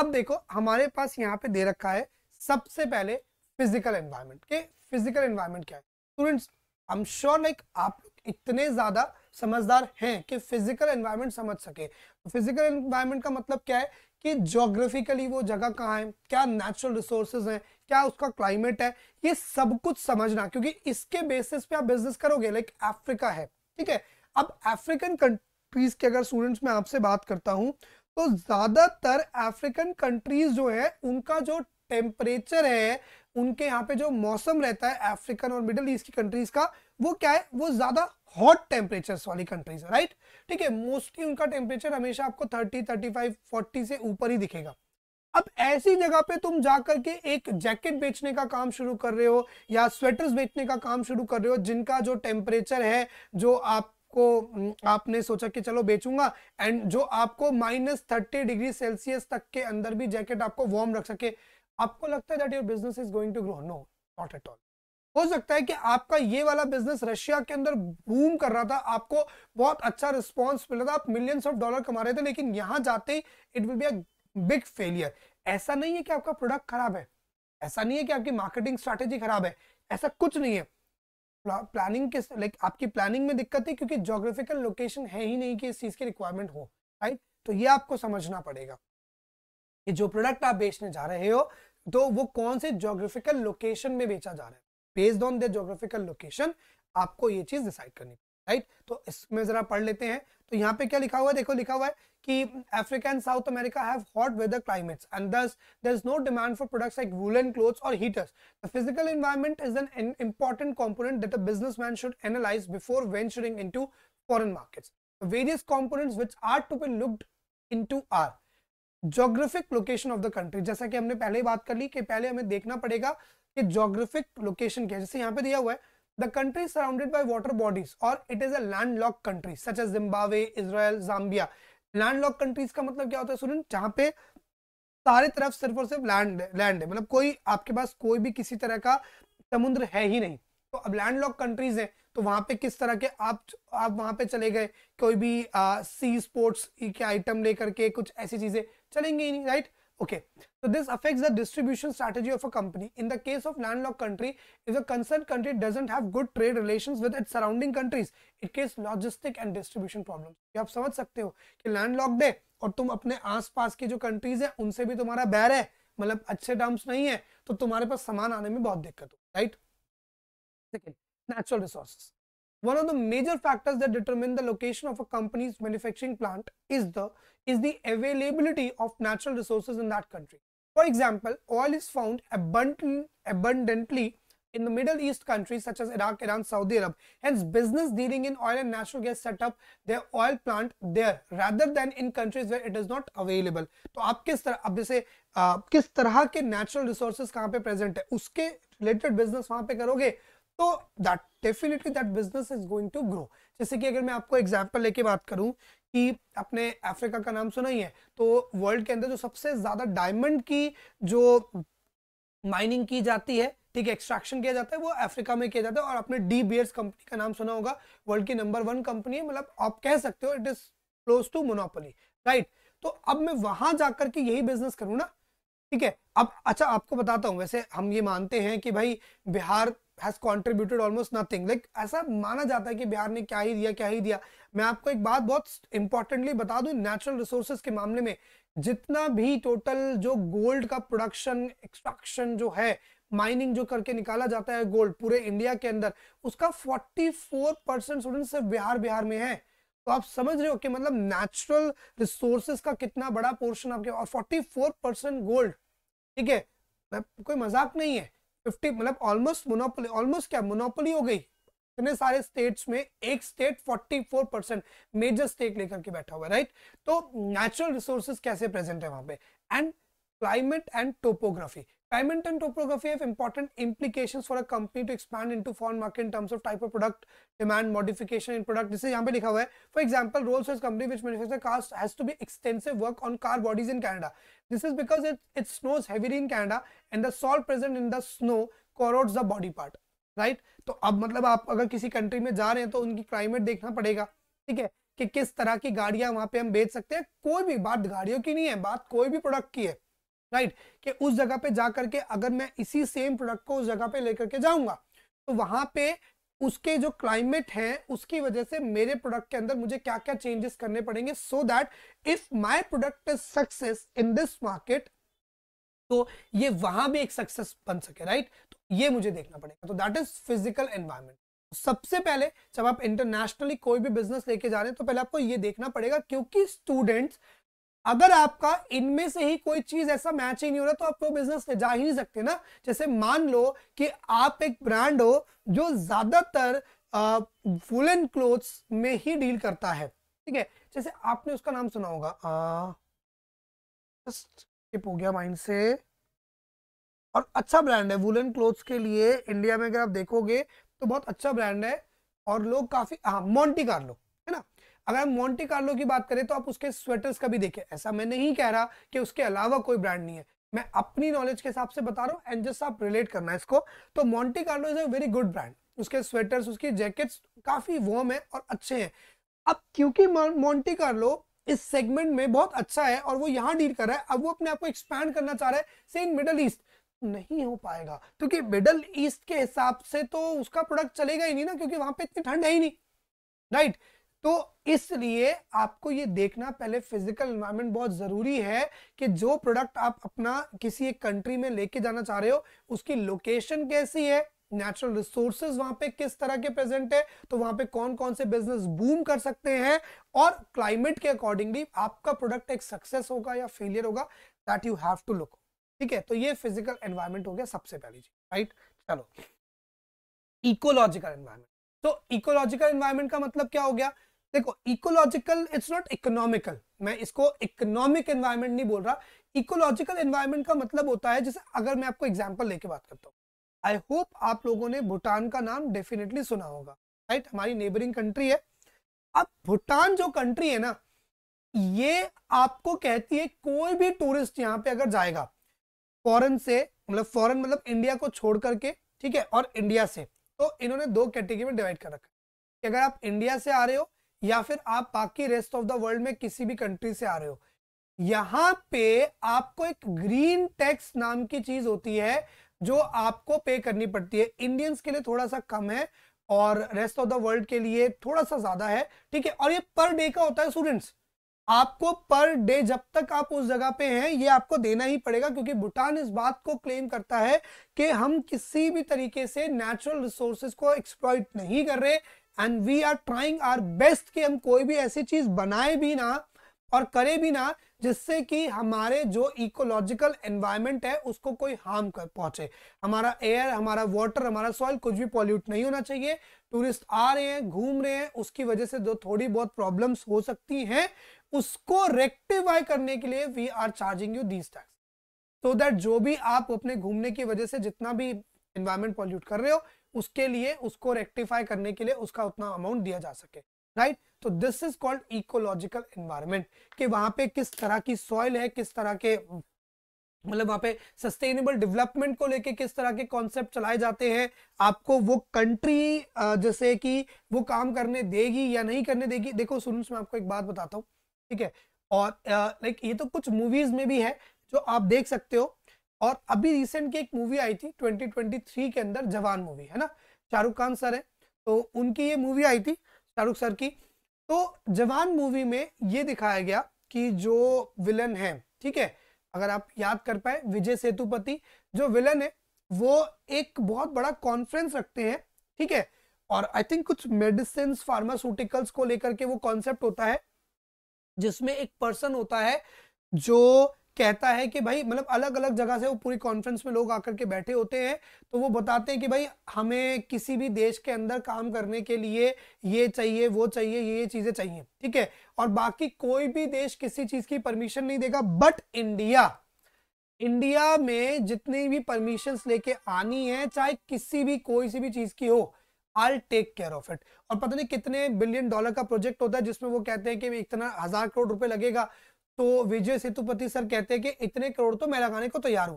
Speaker 1: अब देखो हमारे पास यहाँ पे दे रखा है सबसे पहले फिजिकल एनवायरमेंट के फिजिकल एनवायरमेंट क्या है students I am sure like आप इतने ज्यादा समझदार हैं कि फिजिकल एनवायरनमेंट समझ सके फिजिकल तो एनवायरनमेंट का मतलब क्या है कि जोग्राफिकली वो जगह कहाँ है क्या नेचुरल रिसोर्सेज हैं क्या उसका क्लाइमेट है ये सब कुछ समझना क्योंकि इसके बेसिस पे आप बिजनेस करोगे लाइक अफ्रीका है ठीक है अब अफ्रीकन कंट्रीज के अगर स्टूडेंट्स में आपसे बात करता हूँ तो ज्यादातर अफ्रीकन कंट्रीज जो है उनका जो टेम्परेचर है उनके यहाँ पे जो मौसम रहता है अफ्रीकन और मिडल ईस्ट की कंट्रीज का वो क्या है वो ज्यादा हॉट टेम्परेचर वाली कंट्रीज है राइट ठीक है मोस्टली उनका टेम्परेचर हमेशा आपको 30, 35, 40 से ऊपर ही दिखेगा अब ऐसी जगह पे तुम जा करके एक जैकेट बेचने का काम शुरू कर रहे हो या स्वेटर्स बेचने का काम शुरू कर रहे हो जिनका जो टेम्परेचर है जो आप को आपने सोचा कि चलो बेचूंगा एंड जो आपको माइनस थर्टी डिग्री सेल्सियस तक के अंदर भी जैकेट आपको वार्म रख सके आपको लगता है that your business is going to grow no not at all हो सकता है कि आपका ये वाला बिजनेस रशिया के अंदर बूम कर रहा था आपको बहुत अच्छा रिस्पॉन्स मिल रहा था आप मिलियंस ऑफ डॉलर कमा रहे थे लेकिन यहाँ जाते ही it will be a big failure ऐसा नहीं है कि आपका प्रोडक्ट खराब है ऐसा नहीं है कि आपकी मार्केटिंग स्ट्रैटेजी खराब है ऐसा कुछ नहीं है प्लानिंग के लाइक आपकी प्लानिंग में दिक्कत है क्योंकि जोग्राफिकल लोकेशन है ही नहीं कि इस चीज़ की रिक्वायरमेंट हो राइट तो ये आपको समझना पड़ेगा कि जो प्रोडक्ट आप बेचने जा रहे हो तो वो कौन से जोग्राफिकल लोकेशन में बेचा जा रहा है based on the geographical location आपको ये चीज डिसाइड करनी राइट तो इसमें जरा पढ़ लेते हैं तो यहाँ पे क्या लिखा हुआ है देखो लिखा हुआ है कि Africa and South America have hot weather climates and thus there is no demand for products like woollen clothes और heaters the physical environment is an important component that a businessman should analyse before venturing into foreign markets various components which are to be looked into are geographic location of the country जैसा कि हमने पहले ही बात कर ली कि पहले हमें देखना पड़ेगा कि जोग्राफिक लोकेशन क्या जैसे यहाँ पे दिया हुआ है the country surrounded by water bodies और it is a land lock country such as Zimbabwe Israel Zambia land lock countries का मतलब क्या होता है सुन जहाँ पे सारे तरफ सिर्फ और सिर्फ लैंड लैंड है मतलब कोई आपके पास कोई भी किसी तरह का समुद्र है ही नहीं तो अब लैंड लॉक कंट्रीज है तो वहां पे किस तरह के आप आप वहां पे चले गए कोई भी आ, सी स्पोर्ट्स के आइटम लेकर के कुछ ऐसी चीजें चलेंगे ही नहीं राइट ओके तो this affects the distribution strategy of a company in the case of land lock country is a concern country doesn't have good trade relation with it surrounding countries it causes logistic and distribution problem आप समझ सकते हो कि land lock day और तुम अपने आस के जो कंट्रीज है उनसे भी तुम्हारा बैर है मतलब अच्छे टर्म्स नहीं है तो तुम्हारे पास सामान आने में बहुत दिक्कत हो right second natural resources. One of the major factors that determine the location of a company's manufacturing plant is the, is the availability of natural resources in that country. For example, oil is found abundant, abundantly in the Middle East countries such as Iraq, Iran, Saudi arab Hence, business dealing in oil and natural gas set up their oil plant there rather than in countries where it is not available. to aap kis tarah ab jaise kis tarah ke natural resources kahan pe present hai uske related business wahan pe karoge तो that definitely that business is going to grow जैसे कि अगर मैं आपको example लेके बात करूं कि अपने अफ्रीका का नाम सुना ही है तो वर्ल्ड के अंदर जो सबसे ज़्यादा डायमंड की जो माइनिंग की जाती है ठीक है एक्सट्रैक्शन किया जाता है वो अफ्रीका में किया जाता है और आपने डी बियर्स कंपनी का नाम सुना होगा वर्ल्ड की नंबर वन कंपनी है मतलब आप कह सकते हो it is close to monopoly right तो अब मैं वहां जाकर के यही बिजनेस करूँ ना ठीक है अब अच्छा आपको बताता हूँ वैसे हम ये मानते हैं कि भाई Bihar has contributed almost nothing like ऐसा माना जाता है कि बिहार ने क्या ही दिया क्या ही दिया मैं आपको एक बात बहुत इंपॉर्टेंटली बता दूं नेचुरल रिसोर्सेज के मामले में जितना भी टोटल जो गोल्ड का प्रोडक्शन एक्सट्रैक्शन जो है माइनिंग जो करके निकाला जाता है गोल्ड पूरे इंडिया के अंदर उसका 44 परसेंट स्टूडेंट सिर्फ बिहार बिहार में है तो आप समझ रहे हो कि मतलब नेचुरल रिसोर्सेज का कितना बड़ा पोर्शन आपके और 44 परसेंट गोल्ड ठीक है कोई मजाक नहीं है फिफ्टी मतलब ऑलमोस्ट मोनोपोली ऑलमोस्ट क्या मोनोपोली हो गई इतने सारे स्टेट्स में एक स्टेट 44 परसेंट मेजर स्टेट लेकर के बैठा हुआ है राइट तो नेचुरल रिसोर्सेज कैसे प्रेजेंट है वहां पे and climate and topography Dimenton topography have important implications for a company to expand into foreign market in terms of type of product, demand, modification in product. जैसे यहाँ पे लिखा हुआ है, for example, Rolls-Royce company which manufactures cars has to be extensive work on car bodies in Canada. This is because it it snows heavily in Canada and the salt present in the snow corrodes the body part. Right right? तो अब मतलब आप अगर किसी country में जा रहे हैं तो उनकी क्लाइमेट देखना पड़ेगा ठीक है कि किस तरह की गाड़ियां वहां पे हम बेच सकते हैं कोई भी बात गाड़ियों की नहीं है बात कोई भी प्रोडक्ट की है राइट कि उस जगह पे जा करके अगर मैं इसी सेम प्रोडक्ट को उस जगह पे लेकर के जाऊंगा तो वहां पे उसके जो क्लाइमेट है उसकी वजह से मेरे प्रोडक्ट के अंदर मुझे क्या क्या चेंजेस करने पड़ेंगे so that if my product is success in this market तो ये वहां भी एक सक्सेस बन सके राइट तो ये मुझे देखना पड़ेगा तो दैट इज फिजिकल एनवायरमेंट सबसे पहले जब आप इंटरनेशनली कोई भी बिजनेस लेके जा रहे हैं तो पहले आपको ये देखना पड़ेगा क्योंकि स्टूडेंट्स अगर आपका इनमें से ही कोई चीज ऐसा मैच ही नहीं हो रहा तो आप वो बिजनेस ले जा ही नहीं सकते ना जैसे मान लो कि आप एक ब्रांड हो जो ज्यादातर वुलन क्लोथ्स में ही डील करता है ठीक है जैसे आपने उसका नाम सुना होगा हो गया माइंड से और अच्छा ब्रांड है वुलन क्लोथ्स के लिए इंडिया में अगर आप देखोगे तो बहुत अच्छा ब्रांड है और लोग काफी हाँ मोन्टी कार्लो अगर हम मोन्टी कार्लो की बात करें तो आप उसके स्वेटर्स का भी देखें ऐसा मैं नहीं कह रहा कि उसके अलावा कोई ब्रांड नहीं है मैं अपनी नॉलेज के हिसाब से बता रहा हूँ एंड जस्ट आप रिलेट करना है इसको तो Monte Carlo is a very good brand उसके स्वेटर्स उसकी जैकेट्स काफ़ी वॉर्म है और अच्छे हैं अब क्योंकि मोन्टी कार्लो इस सेगमेंट में बहुत अच्छा है और वो यहाँ डील कर रहा है अब वो अपने आप को एक्सपैंड करना चाह रहा है सेम मिडल ईस्ट नहीं हो पाएगा क्योंकि मिडल ईस्ट के हिसाब से तो उसका प्रोडक्ट चलेगा ही नहीं ना क्योंकि वहां पे इतनी ठंड है ही नहीं राइट तो इसलिए आपको ये देखना पहले फिजिकल इन्वायरमेंट बहुत ज़रूरी है कि जो प्रोडक्ट आप अपना किसी एक कंट्री में लेके जाना चाह रहे हो उसकी लोकेशन कैसी है नेचुरल रिसोर्सेज वहां पे किस तरह के प्रेजेंट है तो वहां पे कौन कौन से बिजनेस बूम कर सकते हैं और क्लाइमेट के अकॉर्डिंगली आपका प्रोडक्ट एक सक्सेस होगा या फेलियर होगा that you have to look ठीक है तो ये फिजिकल एनवायरमेंट हो गया सबसे पहली चीज राइट चलो इकोलॉजिकल एनवायरमेंट तो इकोलॉजिकल एनवायरमेंट का मतलब क्या हो गया देखो इकोलॉजिकल इट्स नॉट इकोनॉमिकल मैं इसको इकोनॉमिक एनवायरमेंट नहीं बोल रहा इकोलॉजिकल एनवायरमेंट का मतलब होता है जैसे अगर मैं आपको एग्जाम्पल लेके बात करता हूँ आई होप आप लोगों ने भूटान का नाम डेफिनेटली सुना होगा राइट right? हमारी नेबरिंग कंट्री है अब भूटान जो कंट्री है ना ये आपको कहती है कोई भी टूरिस्ट यहाँ पे अगर जाएगा फॉरन से मतलब फॉरन मतलब इंडिया को छोड़ करके ठीक है और इंडिया से तो इन्होंने दो कैटेगरी में डिवाइड कर रखा है अगर आप इंडिया से आ रहे हो या फिर आप बाकी रेस्ट ऑफ द वर्ल्ड में किसी भी कंट्री से आ रहे हो यहाँ पे आपको एक ग्रीन टैक्स नाम की चीज होती है जो आपको पे करनी पड़ती है इंडियंस के लिए थोड़ा सा कम है और रेस्ट ऑफ द वर्ल्ड के लिए थोड़ा सा ज्यादा है ठीक है और ये पर डे का होता है स्टूडेंट्स आपको पर डे जब तक आप उस जगह पे हैं ये आपको देना ही पड़ेगा क्योंकि भूटान इस बात को क्लेम करता है कि हम किसी भी तरीके से नेचुरल रिसोर्सेज को एक्सप्लॉइट नहीं कर रहे and we are trying our best कि हम कोई भी ऐसी चीज बनाए भी ना और करें भी ना जिससे कि हमारे जो इकोलॉजिकल एनवायरमेंट है उसको कोई हार्म कर पहुंचे हमारा एयर हमारा वाटर हमारा सॉइल कुछ भी पॉल्यूट नहीं होना चाहिए टूरिस्ट आ रहे हैं घूम रहे हैं उसकी वजह से जो थोड़ी बहुत प्रॉब्लम्स हो सकती हैं उसको रेक्टिफाई करने के लिए we are charging you these tax so that जो भी आप अपने घूमने की वजह से जितना भी एनवायरमेंट पॉल्यूट कर रहे हो उसके लिए उसको रेक्टिफाई करने के लिए उसका उतना अमाउंट दिया जा सके राइट right? तो this is called ecological environment कि वहां पे किस तरह की सॉइल है किस तरह के मतलब वहां पे सस्टेनेबल डेवलपमेंट को लेके किस तरह के कॉन्सेप्ट चलाए जाते हैं आपको वो कंट्री जैसे कि वो काम करने देगी या नहीं करने देगी देखो सुन मैं आपको एक बात बताता हूँ ठीक है और लाइक ये तो कुछ मूवीज में भी है जो आप देख सकते हो और अभी रिसेंट की एक मूवी आई थी 2023 के अंदर जवान मूवी है ना शाहरुख खान सर है तो उनकी ये मूवी आई थी शाहरुख सर की तो जवान मूवी में ये दिखाया गया कि जो विलन है ठीक है अगर आप याद कर पाए विजय सेतुपति जो विलन है वो एक बहुत बड़ा कॉन्फ्रेंस रखते हैं ठीक है और आई थिंक कुछ मेडिसिन फार्मास्यूटिकल्स को लेकर के वो कॉन्सेप्ट होता है जिसमें एक पर्सन होता है जो कहता है कि भाई मतलब अलग अलग जगह से वो पूरी कॉन्फ्रेंस में लोग आकर के बैठे होते हैं तो वो बताते हैं कि भाई हमें किसी भी देश के अंदर काम करने के लिए ये चाहिए वो चाहिए ये ये चीज़ें चाहिए ठीक है और बाकी कोई भी देश किसी चीज़ की परमिशन नहीं देगा बट इंडिया इंडिया में जितनी भी परमिशन लेके आनी है चाहे किसी भी कोई सी भी चीज़ की हो I take care of it और पता नहीं कितने बिलियन डॉलर का प्रोजेक्ट होता है जिसमें वो कहते हैं कि इतना हजार करोड़ रुपए लगेगा तो विजय सेतुपति सर कहते हैं कि इतने करोड़ तो मैं लगाने को तैयार हूं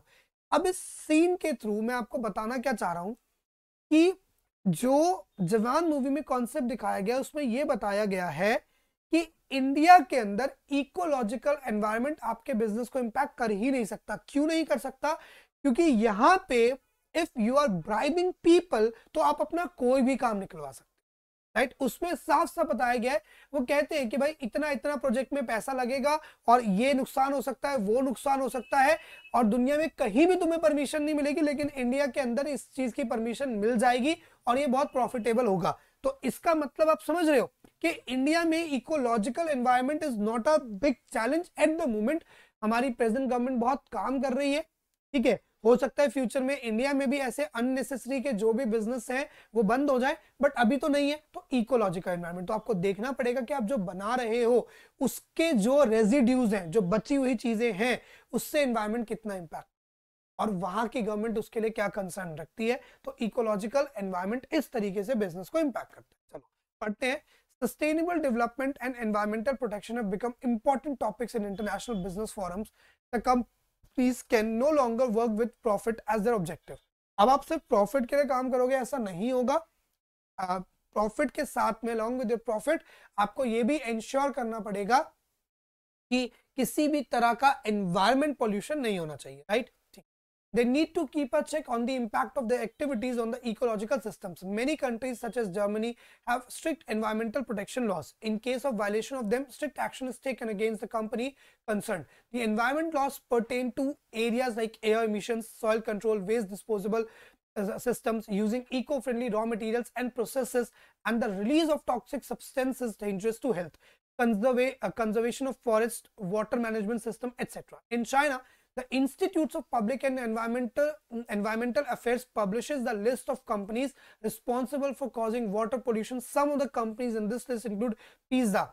Speaker 1: अब इस सीन के थ्रू मैं आपको बताना क्या चाह रहा हूं कि जो जवान मूवी में कॉन्सेप्ट दिखाया गया उसमें यह बताया गया है कि इंडिया के अंदर इकोलॉजिकल एनवायरनमेंट आपके बिजनेस को इम्पैक्ट कर ही नहीं सकता क्यों नहीं कर सकता क्योंकि यहां पे if you are bribing people तो आप अपना कोई भी काम निकलवा सकते राइट उसमें साफ साफ बताया गया है वो कहते हैं कि भाई इतना इतना प्रोजेक्ट में पैसा लगेगा और ये नुकसान हो सकता है वो नुकसान हो सकता है और दुनिया में कहीं भी तुम्हें परमिशन नहीं मिलेगी लेकिन इंडिया के अंदर इस चीज की परमिशन मिल जाएगी और ये बहुत प्रॉफिटेबल होगा तो इसका मतलब आप समझ रहे हो कि इंडिया में ecological environment is not a big challenge at the moment हमारी प्रेजेंट गवर्नमेंट बहुत काम कर रही है ठीक है हो सकता है फ्यूचर में इंडिया में भी ऐसे अननेसेसरी के जो भी बिजनेस हैं वो बंद हो जाए बट अभी तो नहीं है तो इकोलॉजिकल एनवायरमेंट तो आपको देखना पड़ेगा कि आप जो बना रहे हो उसके जो रेजिड्यूज हैं जो बची हुई चीजें हैं उससे एनवायरमेंट कितना इम्पैक्ट और वहां की गवर्नमेंट उसके लिए क्या कंसर्न रखती है तो इकोलॉजिकल एनवायरमेंट इस तरीके से बिजनेस को इम्पैक्ट करता है चलो पढ़ते हैं sustainable development and environmental protection important topics in international business forums piece can no longer work with profit as their objective अब आप सिर्फ प्रॉफिट के लिए काम करोगे ऐसा नहीं होगा प्रॉफिट के साथ में लॉन्ग विद प्रॉफिट आपको ये भी इंश्योर करना पड़ेगा कि किसी भी तरह का एनवायरमेंट पॉल्यूशन नहीं होना चाहिए right They need to keep a check on the impact of their activities on the ecological systems. Many countries such as Germany have strict environmental protection laws. In case of violation of them, strict action is taken against the company concerned. The environment laws pertain to areas like air emissions, soil control, waste disposable uh, systems using eco-friendly raw materials and processes and the release of toxic substances dangerous to health, conserva uh, conservation of forest, water management system, etc. In China, The Institutes of Public and Environmental, Environmental Affairs publishes the list of companies responsible for causing water pollution. Some of the companies in this list include Pizza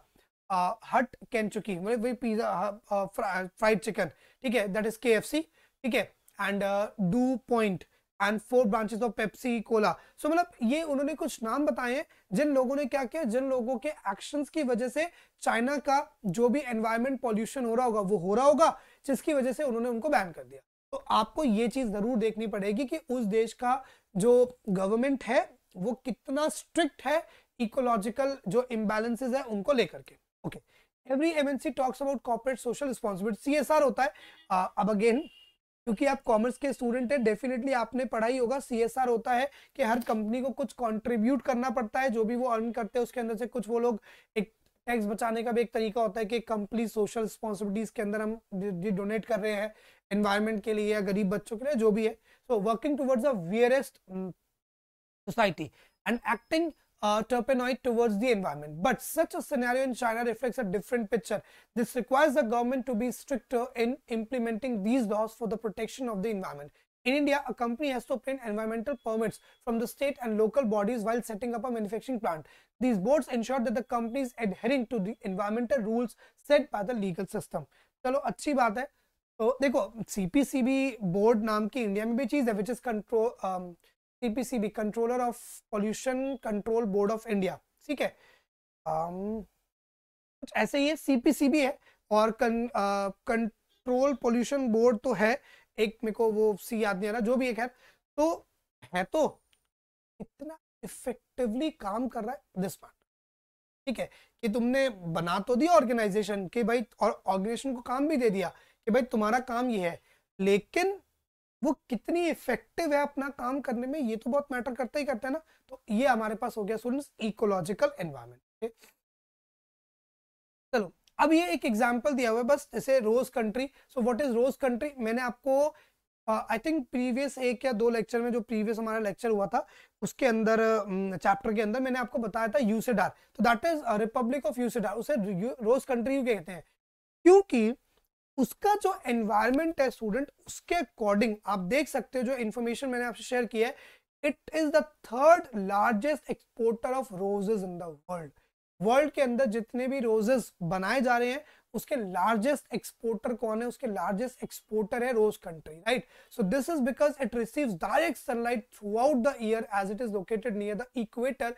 Speaker 1: uh, Hut Kentucky, we Pizza uh, uh, fried chicken, okay that is KFC, okay and uh, do Point and four branches of Pepsi Cola so मतलब ये उन्होंने कुछ नाम बताए हैं जिन लोगों ने क्या किया जिन लोगों के एक्शंस की वजह से चाइना का जो भी एनवायरमेंट पॉल्यूशन हो रहा होगा वो हो रहा होगा जिसकी वजह से उन्होंने उनको बैन कर दिया तो आपको ये चीज़ ज़रूर देखनी पड़ेगी कि उस देश का जो गवर्नमेंट है वो कितना स्ट्रिक्ट है इकोलॉजिकल जो इम्बेलेंसेज है उनको लेकर के okay every MNC talks about corporate social responsibility CSR होता है uh, अब अगेन क्योंकि आप कॉमर्स के स्टूडेंट हैं डेफिनेटली आपने पढ़ा ही होगा सीएसआर होता है कि हर कंपनी को कुछ कंट्रीब्यूट करना पड़ता है जो भी वो अर्न करते हैं उसके अंदर से कुछ वो लोग एक टैक्स बचाने का भी एक तरीका होता है कि कंपनी सोशल रिस्पॉन्सिबिलिटीज के अंदर हम डोनेट कर रहे हैं एनवायरमेंट के लिए या गरीब बच्चों के लिए जो भी है so working towards a society and acting terpenoid different picture this requires the government to be strict in implementing these laws for the protection of the environment In India, a company has to obtain environmental permits from These boards ensure that the company is adhering to the environmental rules set by the legal system. चलो अच्छी बात है तो देखो CPCB board नाम की India में भी चीज़ है which is control CPCB controller of pollution control board of India ठीक है um, कुछ ऐसे ही है सीपीसीबी है और कंट्रोल पोल्यूशन बोर्ड तो है एक मेरे को वो सी याद नहीं आ रहा जो भी एक है तो है तो इतना इफेक्टिवली काम कर रहा है दिस पार्ट ठीक है कि तुमने बना तो दिया ऑर्गेनाइजेशन कि भाई और ऑर्गेनाइजेशन को काम भी दे दिया कि भाई तुम्हारा काम ये है लेकिन वो कितनी इफेक्टिव है अपना काम करने में ये तो बहुत मैटर करता ही करता है ना तो ये हमारे पास हो गया स्टूडेंट्स इकोलॉजिकल एनवायरमेंट चलो अब ये एक एग्जांपल दिया हुआ है बस जैसे rose country so what is rose country मैंने आपको आई थिंक प्रीवियस एक या दो लेक्चर में जो प्रीवियस हमारा लेक्चर हुआ था उसके अंदर चैप्टर um, के अंदर मैंने आपको बताया था यूसेडार तो that is republic of Ecuador उसे रोज कंट्री कहते हैं क्योंकि उसका जो एनवायरमेंट है स्टूडेंट उसके अकॉर्डिंग आप देख सकते हो जो इन्फॉर्मेशन मैंने आपसे शेयर किया है it is the third largest exporter of roses in the world world के अंदर जितने भी रोजेस बनाए जा रहे हैं उसके लार्जेस्ट एक्सपोर्टर कौन है उसके लार्जेस्ट एक्सपोर्टर है rose country right so this is because it receive direct sunlight throughout the year as it is located near the equator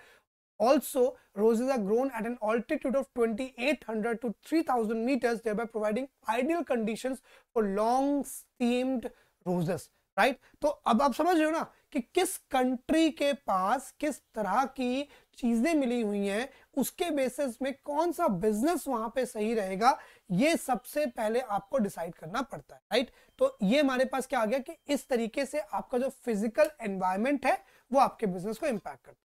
Speaker 1: Also, roses are grown at an altitude of 2800 to 3000 meters, thereby providing ideal conditions for long stemmed roses. right? तो अब आप समझ रहे हो ना कि किस country के पास किस तरह की चीजें मिली हुई हैं उसके बेसिस में कौन सा बिजनेस वहां पे सही रहेगा ये सबसे पहले आपको डिसाइड करना पड़ता है राइट तो ये हमारे पास क्या आ गया कि इस तरीके से आपका जो फिजिकल एनवायरमेंट है वो आपके बिजनेस को इम्पैक्ट करता है